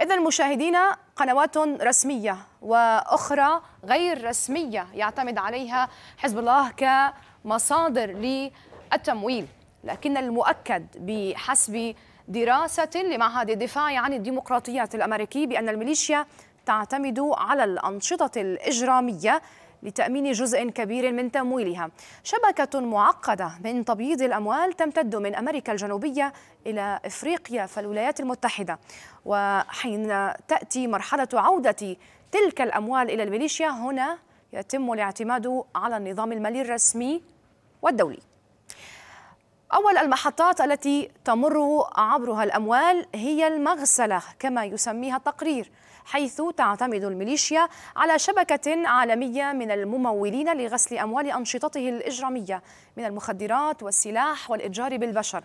إذا مشاهدينا قنوات رسمية وأخرى غير رسمية يعتمد عليها حزب الله كمصادر للتمويل لكن المؤكد بحسب دراسة لمعهد الدفاع عن الديمقراطيات الأمريكي بأن الميليشيا تعتمد على الأنشطة الإجرامية لتأمين جزء كبير من تمويلها شبكة معقدة من تبييض الأموال تمتد من أمريكا الجنوبية إلى إفريقيا فالولايات المتحدة وحين تأتي مرحلة عودة تلك الأموال إلى الميليشيا هنا يتم الاعتماد على النظام المالي الرسمي والدولي أول المحطات التي تمر عبرها الأموال هي المغسلة كما يسميها التقرير حيث تعتمد الميليشيا على شبكة عالمية من الممولين لغسل أموال أنشطته الإجرامية من المخدرات والسلاح والإتجار بالبشر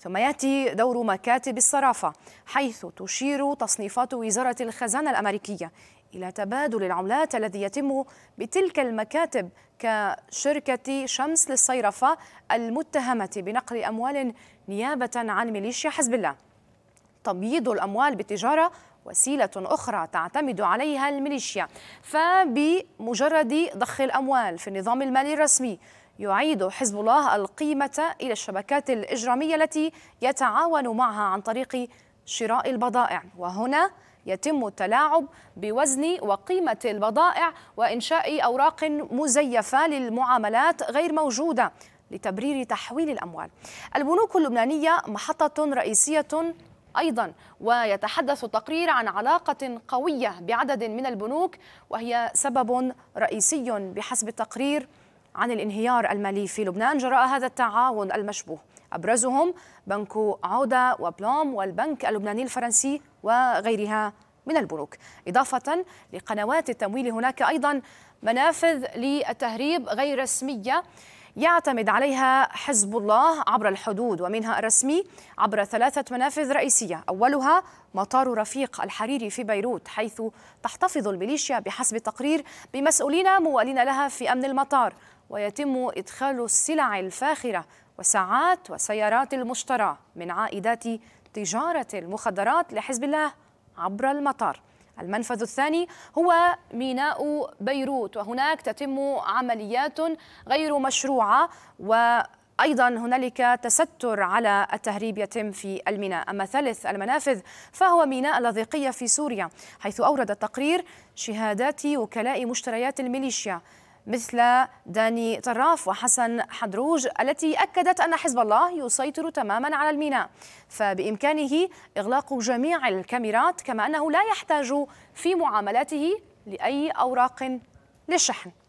ثم ياتي دور مكاتب الصرافه حيث تشير تصنيفات وزاره الخزانه الامريكيه إلى تبادل العملات الذي يتم بتلك المكاتب كشركة شمس للصيرفة المتهمة بنقل أموال نيابة عن ميليشيا حزب الله تبييض الأموال بالتجارة وسيلة أخرى تعتمد عليها الميليشيا فبمجرد ضخ الأموال في النظام المالي الرسمي يعيد حزب الله القيمة إلى الشبكات الإجرامية التي يتعاون معها عن طريق شراء البضائع وهنا يتم التلاعب بوزن وقيمة البضائع وإنشاء أوراق مزيفة للمعاملات غير موجودة لتبرير تحويل الأموال البنوك اللبنانية محطة رئيسية أيضا ويتحدث التقرير عن علاقة قوية بعدد من البنوك وهي سبب رئيسي بحسب التقرير عن الانهيار المالي في لبنان جراء هذا التعاون المشبوه أبرزهم بنك عودة وبلوم والبنك اللبناني الفرنسي وغيرها من البنوك إضافة لقنوات التمويل هناك أيضا منافذ للتهريب غير رسمية يعتمد عليها حزب الله عبر الحدود ومنها الرسمي عبر ثلاثة منافذ رئيسية أولها مطار رفيق الحريري في بيروت حيث تحتفظ الميليشيا بحسب التقرير بمسؤولين موالين لها في أمن المطار ويتم إدخال السلع الفاخرة وساعات وسيارات المشترى من عائدات تجاره المخدرات لحزب الله عبر المطار. المنفذ الثاني هو ميناء بيروت وهناك تتم عمليات غير مشروعه و ايضا هنالك تستر على التهريب يتم في الميناء، اما ثالث المنافذ فهو ميناء اللاذقيه في سوريا، حيث اورد التقرير شهادات وكلاء مشتريات الميليشيا مثل داني طراف وحسن حدروج التي أكدت أن حزب الله يسيطر تماما على الميناء فبإمكانه إغلاق جميع الكاميرات كما أنه لا يحتاج في معاملاته لأي أوراق للشحن